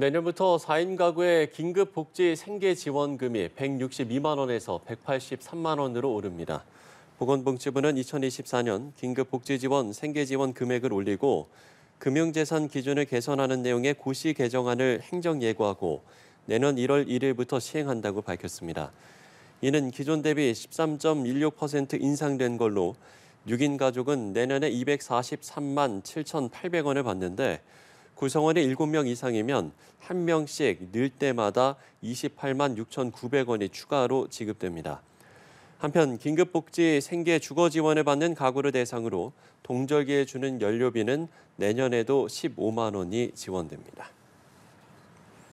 내년부터 4인 가구의 긴급복지 생계지원금이 162만 원에서 183만 원으로 오릅니다. 보건복지부는 2024년 긴급복지지원 생계지원 금액을 올리고 금융재산 기준을 개선하는 내용의 고시 개정안을 행정 예고하고 내년 1월 1일부터 시행한다고 밝혔습니다. 이는 기존 대비 13.16% 인상된 걸로 6인 가족은 내년에 243만 7,800원을 받는데 구성원의 7명 이상이면 한 명씩 늘 때마다 28만 6,900원이 추가로 지급됩니다. 한편 긴급복지 생계 주거 지원을 받는 가구를 대상으로 동절기에 주는 연료비는 내년에도 15만 원이 지원됩니다.